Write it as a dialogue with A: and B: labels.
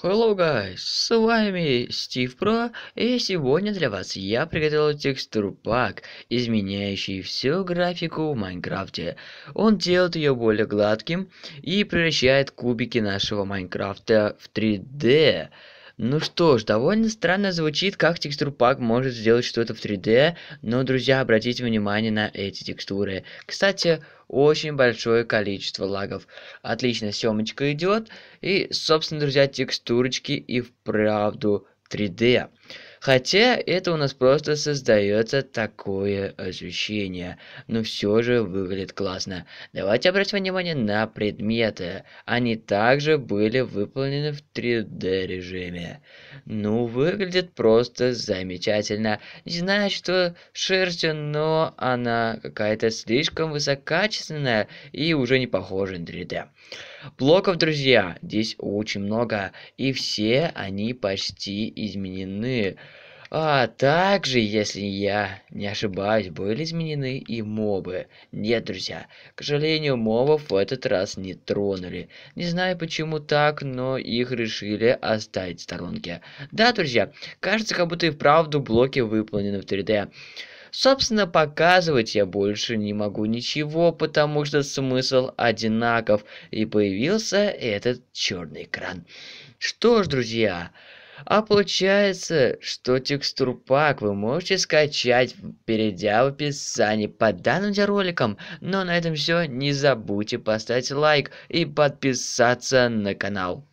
A: Hello guys, с вами Стив Про, и сегодня для вас я приготовил текстур пак, изменяющий всю графику в Майнкрафте. Он делает ее более гладким и превращает кубики нашего Майнкрафта в 3D. Ну что ж, довольно странно звучит, как текстурпак может сделать что-то в 3D, но, друзья, обратите внимание на эти текстуры. Кстати, очень большое количество лагов. Отлично, съемочка идет, и, собственно, друзья, текстурочки и вправду 3D. Хотя это у нас просто создается такое ощущение, но все же выглядит классно. Давайте обратим внимание на предметы. Они также были выполнены в 3D режиме. Ну, выглядит просто замечательно. Не знаю, что шерстью, но она какая-то слишком высококачественная и уже не похожа на 3D. Блоков, друзья, здесь очень много, и все они почти изменены. А также, если я не ошибаюсь, были изменены и мобы. Нет, друзья, к сожалению, мобов в этот раз не тронули. Не знаю почему так, но их решили оставить в сторонке. Да, друзья, кажется, как будто и вправду блоки выполнены в 3D. Собственно, показывать я больше не могу ничего, потому что смысл одинаков, и появился этот черный экран. Что ж, друзья, а получается, что текстур пак вы можете скачать, перейдя в описании под данным роликом. Но на этом все. Не забудьте поставить лайк и подписаться на канал.